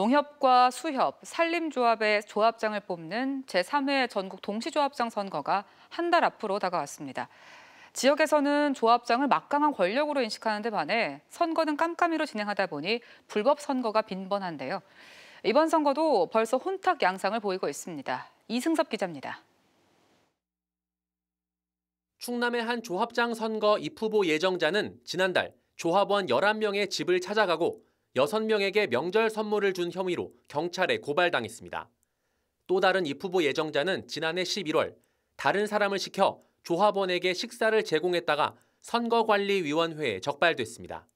농협과 수협, 산림조합의 조합장을 뽑는 제3회 전국 동시조합장 선거가 한 달 앞으로 다가왔습니다. 지역에서는 조합장을 막강한 권력으로 인식하는 데 반해 선거는 깜깜이로 진행하다 보니 불법 선거가 빈번한데요. 이번 선거도 벌써 혼탁 양상을 보이고 있습니다. 이승섭 기자입니다. 충남의 한 조합장 선거 입후보 예정자는 지난달 조합원 11명의 집을 찾아가고 여섯 명에게 명절 선물을 준 혐의로 경찰에 고발당했습니다. 또 다른 이 후보 예정자는 지난해 11월 다른 사람을 시켜 조합원에게 식사를 제공했다가 선거관리위원회에 적발됐습니다.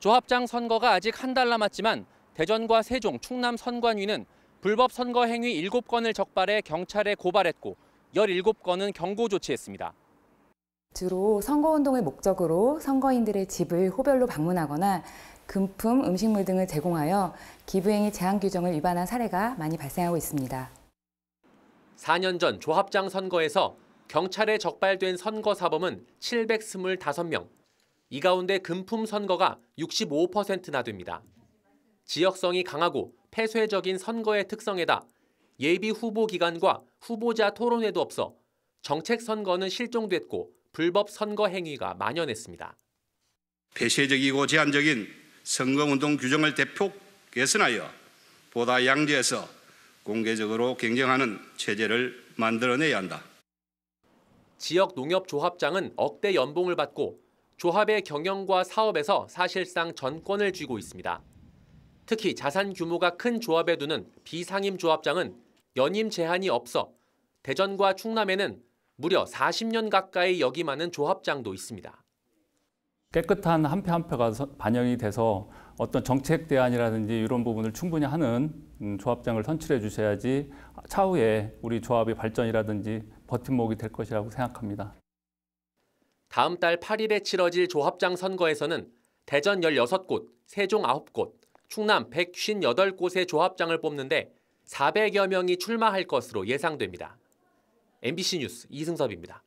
조합장 선거가 아직 한 달 남았지만 대전과 세종, 충남 선관위는 불법 선거 행위 7건을 적발해 경찰에 고발했고 17건은 경고 조치했습니다. 주로 선거운동의 목적으로 선거인들의 집을 호별로 방문하거나 금품, 음식물 등을 제공하여 기부행위 제한 규정을 위반한 사례가 많이 발생하고 있습니다. 4년 전 조합장 선거에서 경찰에 적발된 선거 사범은 725명. 이 가운데 금품 선거가 65%나 됩니다. 지역성이 강하고 폐쇄적인 선거의 특성에다 예비 후보 기간과 후보자 토론회도 없어 정책 선거는 실종됐고 불법 선거 행위가 만연했습니다. 폐쇄적이고 제한적인 선거운동 규정을 대폭 개선하여 보다 양지에서 공개적으로 경쟁하는 체제를 만들어내야 한다. 지역 농협조합장은 억대 연봉을 받고 조합의 경영과 사업에서 사실상 전권을 쥐고 있습니다. 특히 자산 규모가 큰 조합에 두는 비상임 조합장은 연임 제한이 없어 대전과 충남에는 무려 40년 가까이 역임하는 조합장도 있습니다. 깨끗한 한 표 한 표가 반영이 돼서 어떤 정책 대안이라든지 이런 부분을 충분히 하는 음, 조합장을 선출해 주셔야지 차후에 우리 조합의 발전이라든지 버팀목이 될 것이라고 생각합니다. 다음 달 8일에 치러질 조합장 선거에서는 대전 16곳, 세종 9곳, 충남 158곳의 조합장을 뽑는데 400여 명이 출마할 것으로 예상됩니다. MBC 뉴스 이승섭입니다.